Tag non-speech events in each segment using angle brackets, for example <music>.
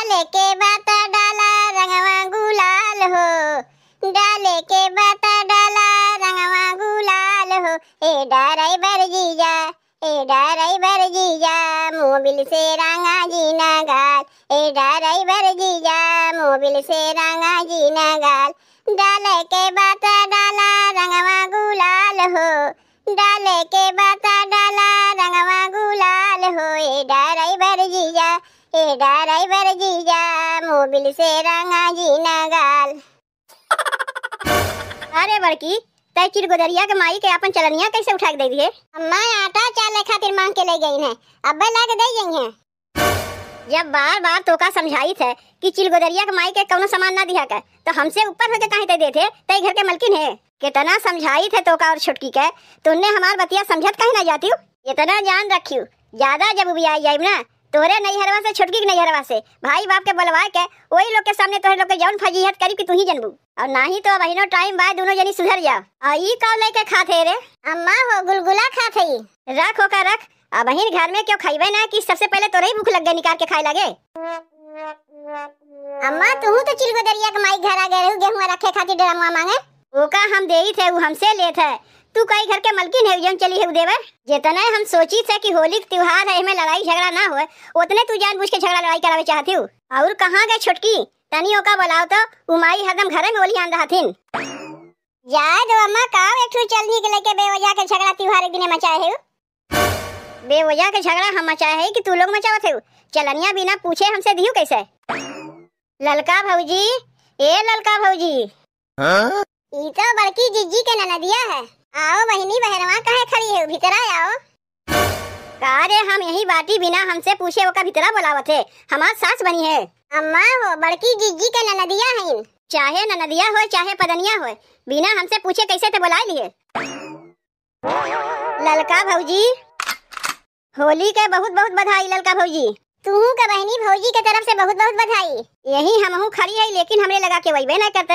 डाले के बाता डाला रंगवा गुलाल हो डाले के बाता डाला रंगवा गुलाल हो ए ड्राइवर जीजा ए ड्राइवर जीजा मोबिल से रंगा जीना गाल ए ड्राइवर जीजा मोबिल से रंगा जीना गाल डाले के बाता डाला रंगवा गुलाल हो डाले के बाता डाला रंगवा गुलाल हो ए ड्राइवर जीजा ए ड्राइवर बिलसे रंगाजी नगाल <laughs> अरे बड़की तय चिर चिरगुदरिया के माई के अपन चलनिया कैसे उठा के दे दिए अम्मा आटा चाल खातिर मांग के ले गई है अबे लाके दे गई है जब बार बार तो का समझाई थे कि चिलगोदरिया के माई के कौनो सामान ना दिया कर तो हमसे ऊपर होके काहे दे देते थे तय घर के मलकिन है कितना समझाई थे तो का और छुटकी के तुमने हमार बतिया समझत कहीं ना जाती हूँ इतना जान रखी ज्यादा जब भी आई जाए ना तोरे नैहरवा से छोटकी के नैहरवा से भाई बाप के बोलवा के वही लोग के सामने तोहरे लोग के जौन फजीहत करी कि तू ही जनबू और ना ही तो अबहिनो टाइम बाय दोनों जनी सुधर जा आ ई का लेके खाथे रे अम्मा हो गुलगुला खाथे हई रखो का रख अब अबहिन घर में क्यों खाइबे ना कि सबसे पहले तोरे ही भूख लग गई निकाल के खाए लगे अम्मा तू तो चिलगो दरिया के माई घर आ गए रहू गेहूं रखे खातिर डरावा मांगे ओका हम देई थे उ हमसे लेत है तू कई घर के मलकिन है जो चली है देवर जितना तो हम सोची थे कि होली त्योहार है इसमें लड़ाई झगड़ा ना हो उतने तू जानबूझ के झगड़ा लड़ाई करावे चाहती हूँ और कहाँ गए छुटकी तनी ओका बोलाओ तो उमाई हरदम घर में होली आन रहा थीन जाए अम्मा का एक ठू चल निकल के बेवजह के झगड़ा त्योहार एक दिन मचाए है बेवजह के झगड़ा हम मचाए है कि तू लोग मचाओ थे चलनिया बिना पूछे हमसे दियो कैसे ललका भौजी ए ललका भौजी हाँ? ई तो बड़की जीजी के ननदिया है आओ बहनी बहरवा कहे खड़ी है भीतरा आओ रे हम यही बाटी बिना हमसे पूछे वो का भीतरा बुलावत है हमार सास बनी है अम्मा वो बड़की जीजी के ननदिया है चाहे ननदिया हो चाहे पदनिया हो बिना हमसे पूछे कैसे थे बुला लिए ललका भौजी होली के बहुत बहुत बधाई ललका भौजी तुम का बहनी भौजी के तरफ से बहुत बहुत बधाई यही हमहू खड़ी है लेकिन हमरे लगा के वही ना करते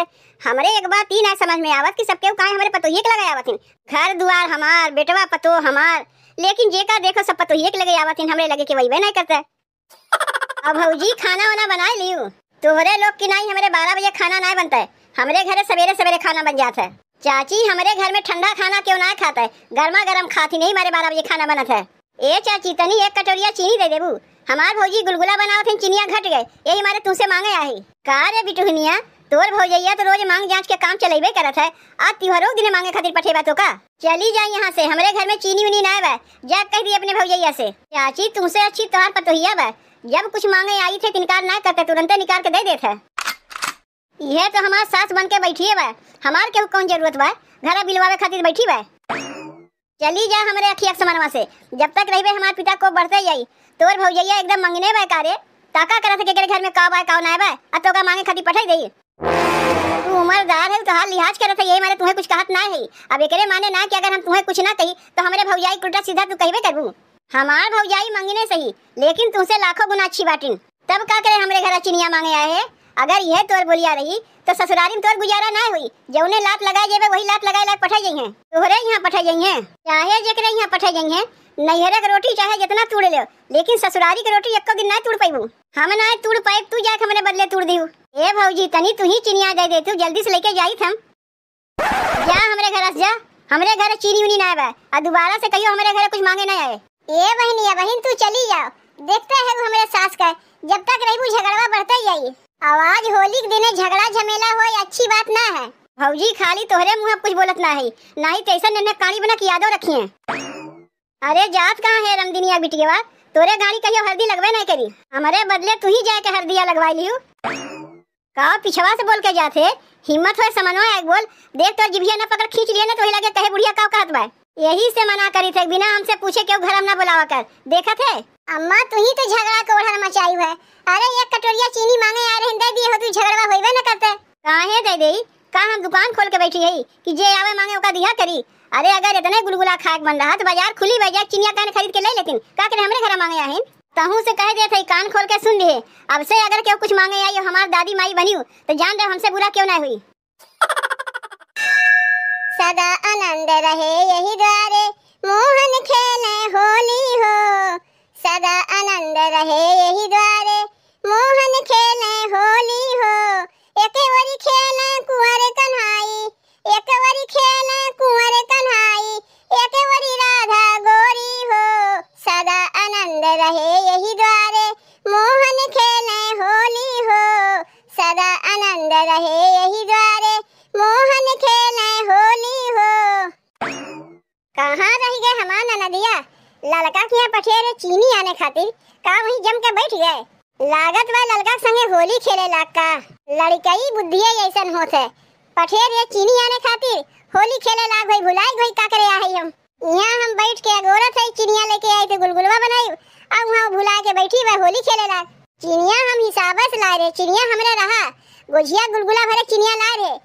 हमरे एक बात तीन ना समझ में आवत की सबके काहे हमारे पतोहिए के लगाया थी घर द्वार हमार बेटवा पतो हमार लेकिन जे का देखो सब पतोहिए के लगे थी हमरे लगे के वही ना करते अब भौजी खाना वाना बना लियो तोहरे लोग की नहीं हमारे बारह बजे खाना ना बनता है हमारे घर सवेरे सवेरे खाना बन जाता है चाची हमारे घर में ठंडा खाना क्यों ना खाता है गर्मा गर्म खाती नहीं हमारे बारह बजे खाना बनता है ए चाची तनी एक कटोरिया चीनी दे देबू हमार भौजी गुलगुला बनाओ फिर चिनिया घट गए यही हमारे तुमसे मांगे आ आई कहा रे बिटुहनिया तोर भौजैया तो रोज मांग जांच के काम चलेबे करत है आज त्योहारों दिन मांगे खातिर पठे बातो का चली जाए यहाँ से हमारे घर में चीनी उनी ना बा जब कह दी अपने भौजैया से चाची तुमसे अच्छी तोहार पतोहिया बा जब कुछ मांगे आई थे तिनकार ना करते तुरंत निकाल के दे देते है यह तो हमारे सास बन के बैठिए बा हमारे के कौन जरूरत बा घर बिलवावे खातिर बैठी बा चली जा हमारे अखिया समानवा से जब तक रही हमारे पिता को बढ़ते जाई तोर भौजैया एकदम मंगने बा कारे ताका करा सके के घर में का बा का ना बा आ तो का मांगे खाती पठाई देई तू उम्रदार है कहा लिहाज करे थे यही मारे तुम्हें कुछ कहत ना है अब एकरे माने ना कि अगर हम तुम्हें कुछ ना कही तो हमारे भौजाई कुलटा सीधा तू कहबे करबू हमार भौजाई मंगने सही लेकिन तुमसे लाखों गुना अच्छी बाटिन तब का करे हमरे घर चिनिया मांगे आए है अगर यह तोर बोलिया रही तो ससुरारी में तोर गुजारा ना हुई जो उन्हें लात लगाई जेबे वही लात लगाई लात पठाई गई है तोहरे यहाँ पठाई गई है चाहे जेकरे यहाँ पठाई गई है नैहरे के रोटी चाहे जितना तोड़ लो लेकिन ससुरारी की रोटी एक दिन ना तूड़ पाइबू हम ना तोड़ पाए तू जाए हमने बदले तोड़ दी हे भाजी तनी तू ही चीनिया दे दे तू जल्दी से लेके जाई थम जा हमारे घर से जा हमारे घर चीनी उनी ना आवे और दोबारा से कहियो हमारे घर कुछ मांगे ना आए ए बहनिया बहन तू चली जाओ देखते हैं हमारे सास का जब तक रही झगड़वा बढ़ता ही जाये आवाज होली के दिन झगड़ा झमेला हो अच्छी बात ना है भौजी खाली तोहरे मुँह कुछ बोलत ना है ना ही तैसा तो निर्णय कहानी बना की यादव रखी है अरे जात कहाँ है रमदिनिया बिटिया बात तोरे गाड़ी कहियो हल्दी लगवे नहीं करी हमारे बदले तू ही जाए के हल्दिया लगवा लियो का पिछवा से बोल के जाते हिम्मत होए समनो एक बोल देख तो जिभिया ना पकड़ खींच लिए ना तो लगे कहे बुढ़िया का कहत बा यही से मना करी थे बिना हमसे पूछे क्यों घर हम ना बुलावा कर देखा थे अम्मा तू ही तो झगड़ा कोढ़न मचाई है अरे एक कटोरिया चीनी मांगे आ रहन दे दिए हो तू झगड़ा होइबे न करते काहे दे दे का हम दुकान खोल के बैठी है कि जे आवे मांगे ओका दिया करी अरे अगर इतने गुलगुला खाक बन रहा तो बाजार खुली बजे चिनिया कान खरीद के ले लेकिन का करे हमरे घर मांगे आहिन तहु से कह देत हई कान खोल के सुन ले अब से अगर केहू कुछ मांगे आई हमार दादी माई बनी तो जान रहे हमसे बुरा क्यों ना हुई <laughs> सदा आनंद रहे यही द्वारे सदा आनंद रहे यही द्वारे मोहन खेले होली हो एक वरी खेले कुंवर कन्हाई एक वरी खेले कुंवर कन्हाई एक वरी राधा गोरी हो सदा आनंद रहे यही द्वारे मोहन खेले होली हो सदा आनंद रहे यही द्वारे मोहन खेले होली हो कहाँ रह गए हमारा नदिया ललका के पठेरे चीनी आने खातिर का वही जम के बैठ गए लागत वा ललका संगे होली खेले लाग का लड़कई बुद्धिए ऐसन होत है पठेर ये चीनी आने खातिर होली खेले लाग भई भुलाई भई का करे आई हम यहाँ हम बैठ के अगोरा है चीनिया लेके आई थे गुलगुलवा बनाई अब वहाँ भुला के बैठी वह होली खेले लाग चीनिया हम हिसाब से ला रहे चीनिया हमरे रहा गुझिया गुलगुला भरे चीनिया ला रहे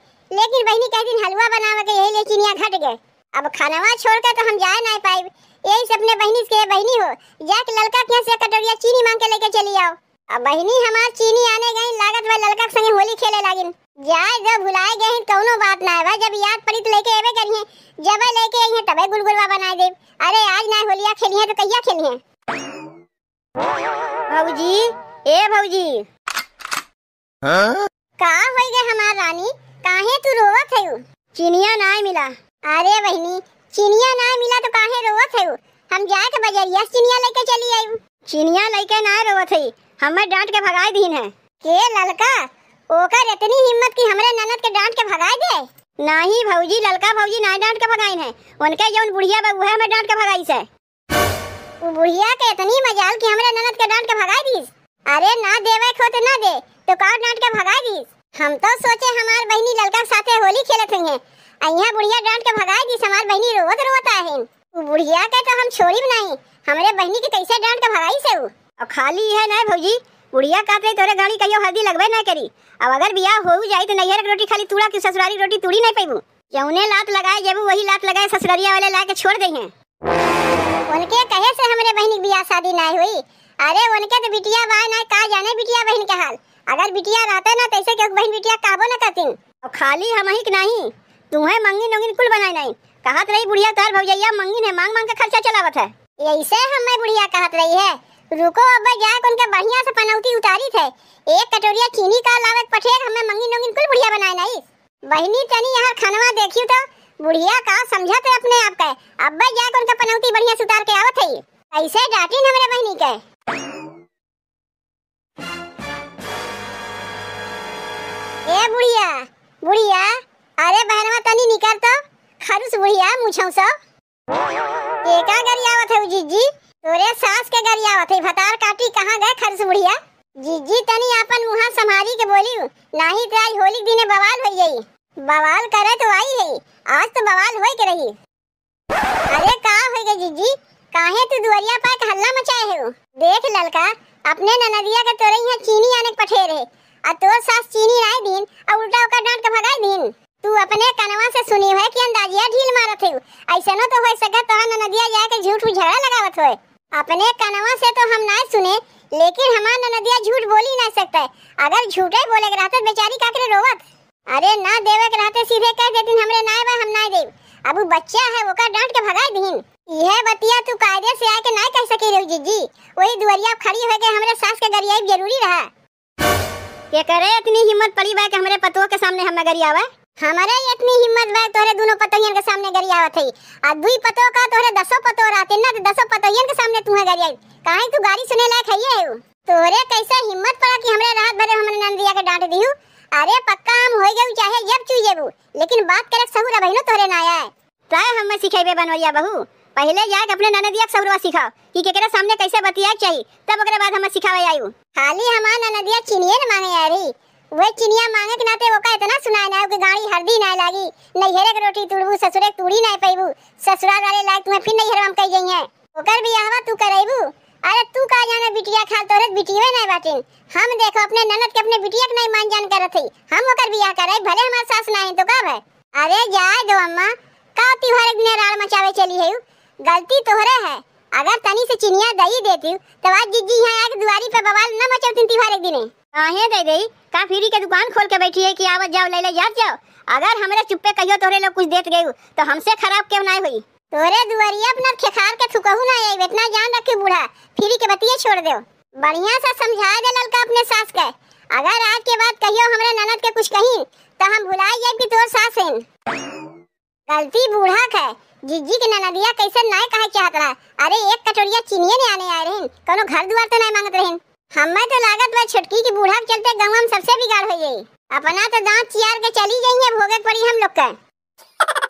लेकिन बहनी कह दिन हलवा बनावा के यही ले चीनिया घट गए अब खाना वहाँ छोड़ कर तो हम जा ना पाए यही से अपने बहनी के बहनी हो जाके लड़का के से कटोरिया चीनी मांग के लेके चली आओ अब बहनी हमारे चीनी आने गई लागत व लड़का के संगे होली खेले लागिन जाए जब भुलाए गए हैं कौनो बात ना है जब याद पड़ी तो लेके आवे करिए जब लेके आई है तबे गुलगुलवा बना दे अरे आज ना होलिया खेली है तो कहिया खेली है भौजी ए भौजी हां का होई गए हमारे रानी काहे तू रोवत है चीनिया ना मिला अरे बहनी चिनिया ना मिला तो काहे रोवत है हम जाए के तो बजरिया चिनिया लेके चली आई चिनिया लेके ना रोवत है हमें डांट के भगाई दीन है के ललका ओकर इतनी हिम्मत की हमरे ननद के डांट के भगाई दे नहीं भौजी ललका भौजी ना डांट के भगाइन है उनके जो उन बुढ़िया बा है हमें डांट के भगाई से वो बुढ़िया के इतनी मजाल की हमरे ननद के डांट के भगाई दीस अरे ना देवे खोत ना दे तो का डांट के भगाई दीस हम तो सोचे हमार बहनी ललका के साथे होली खेलत हैं अइया बुढ़िया डांट के भगाई दी समाज बहनी रोवत रोवत आहे आहिन बुढ़िया के तो हम छोड़ी नहीं हमरे बहनी के कैसे डांट के भगाई से और खाली है ना भौजी बुढ़िया कहते हैं तोरे गाड़ी कहियो हल्दी लगबे ना करी अब अगर बियाह हो जाई तो नैहर रोटी खाली तुड़ा के ससुरारी रोटी तुड़ी नहीं पैबू जौने लात लगाए जेबू वही लात लगाए ससुरारिया वाले लाके छोड़ दे हैं उनके कहे से हमरे बहनी के बियाह शादी ना हुई अरे उनके तो बिटिया बा ना का जाने बिटिया बहन के हाल अगर बिटिया रहते ना तैसे के बहन बिटिया काबो ना करती और खाली हम ही के नहीं तुम्हें मंगिन नंगिन कुल बनाई नहीं कहत रही बुढ़िया तार भौजैया मंगिन है मांग मांग के खर्चा चलावत है ऐसे हमें बुढ़िया कहत रही है रुको अब जाए उनके बढ़िया से पनौती उतारी थे एक कटोरिया चीनी का लावत पठेर हमें मंगिन नंगिन कुल बुढ़िया बनाई नहीं बहनी तनी यहाँ खानवा देखियो तो बुढ़िया का समझत है अपने आप का अब जाए उनका पनौती बढ़िया से उतार के आवत है ऐसे डांटी न मेरे बहनी के ए बुढ़िया बुढ़िया अरे बहनवा तनी निकल तो खरुस बुढ़िया मुछौ सो एका गरियावत है जीजी तोरे सास के गरियावत है भतार काटी कहां गए खरुस बुढ़िया जीजी तनी अपन मुहा संभाली के बोली नाही ते आई होली दिने बवाल होई गई बवाल करे तो आई है आज तो बवाल होई के रही अरे का होई गए जीजी काहे तू दुवरिया पा के हल्ला मचाए हो देख ललका अपने ननदिया के तोरे यहां चीनी आने पठे रहे आ तोर सास चीनी राय दिन आ उल्टा ओकर डांट के भगाई दिन तू अपने कनवा से सुनी है कि अंदाजिया ढील मारत है ऐसा न तो हो सका तो न नदिया जाके झूठ झगड़ा लगावत होए अपने कनवा से तो हम ना सुने लेकिन हमार नदिया झूठ बोल ही ना सकता है अगर झूठे बोले के रहते बेचारी काकरे रोवत अरे ना देवे के रहते सीधे कह देती हमरे ना बा हम ना देव अब बच्चा है वो का डांट के भगाई दीन यह बतिया तू कायदे से आके ना कह सके रही जीजी वही दुवरिया खड़ी होके हमरे सास के गरियाई जरूरी रहा के करे इतनी हिम्मत पड़ी बा के हमरे पतो के सामने हम नगरिया आवा हमारे इतनी हिम्मत भाई तोरे दोनों पतोहियन के सामने गरिया आवत हई आ दुई पतो का तोरे दसो पतो रहते ना तो दसो पतोहियन के सामने तू है गरिया काहे तू गाड़ी सुने लायक है ये तोरे कैसा हिम्मत पड़ा कि हमरे रात भर हमरे नंदिया के डांट दियो अरे पक्का हम होई गयो चाहे जब चू जेबू लेकिन बात करे सहुरा बहिनो तोरे ना आया प्राय हम सिखेबे बनवैया बहू पहले जाके अपने ननदिया के सहुरा सिखा कि केकरे सामने कैसे बतिया चाहिए तब ओकरे बाद हम सिखावे आयो खाली हमार ननदिया चिनिए न माने आ रही वे चिनिया मांगे के नाते ओका इतना तो सुनाय ना कि गाड़ी हरदी ना लागी नैहरे के रोटी तुड़बू ससुरे तुड़ी ना पैबू ससुराल वाले लायक तुम्हें फिर नैहर हम कही जाइए ओकर भी यहाँ तू करेबू अरे तू का जाने बिटिया खाल तोरे बिटिया ना बाटिन हम देखो अपने ननद के अपने बिटिया के नहीं मान जान कर हई हम ओकर बियाह करे भले हमार सास ना है तो का है अरे जा दो अम्मा का त्योहार एक दिन राल मचावे चली है गलती तोरे है अगर तनी से चिनिया दही देती तो आज जीजी यहां आके दुवारी पे बवाल न मचौती त्योहार एक दिन आहे हाँ, दे दई का फिरी के दुकान खोल के बैठी है कि आवत जाओ ले ले यार जाओ अगर हमरे चुप्पे कहियो तोरे लोग कुछ देत गयो तो हमसे खराब क्यों ना हुई तोरे दुवरी अपना खेखार के थुकहु ना आई इतना जान रखे बूढ़ा फिरी के बतिए छोड़ दो बढ़िया से समझा दे ललका अपने सास के अगर आज के बाद कहियो हमरे ननद के कुछ कहीं तो हम भुला जाए कि तोर सास हैं गलती बूढ़ा का जीजी के ननदिया कैसे नाय कहे चाहत रहा अरे एक कटोरिया चीनी ने आने आए रहन कोनो घर द्वार तो नहीं मांगत रहन हमें तो लागत बा छोटकी की बूढ़ा के चलते गाँव में सबसे बिगाड़ हो गई अपना तो दांत चियार के चली जाइए भोगे पड़ी हम लोग का <laughs>